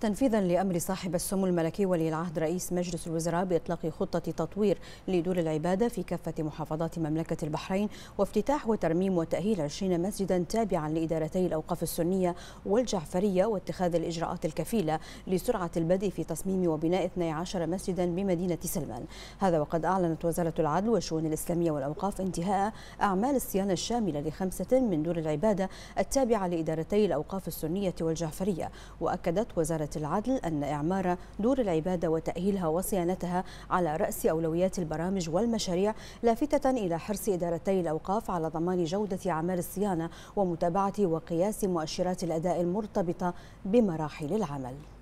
تنفيذا لأمر صاحب السمو الملكي ولي العهد رئيس مجلس الوزراء بإطلاق خطة تطوير لدور العبادة في كافة محافظات مملكة البحرين وافتتاح وترميم وتأهيل 20 مسجدا تابعا لإدارتي الأوقاف السنية والجعفرية واتخاذ الإجراءات الكفيلة لسرعة البدء في تصميم وبناء 12 مسجدا بمدينة سلمان هذا وقد أعلنت وزارة العدل والشؤون الإسلامية والأوقاف انتهاء أعمال الصيانة الشاملة لخمسة من دور العبادة التابعة لإدارتي الأوقاف السنية والجعفرية وأكدت وزارة وزارة العدل أن إعمار دور العبادة وتأهيلها وصيانتها على رأس أولويات البرامج والمشاريع لافتة إلى حرص إدارتي الأوقاف على ضمان جودة أعمال الصيانة ومتابعة وقياس مؤشرات الأداء المرتبطة بمراحل العمل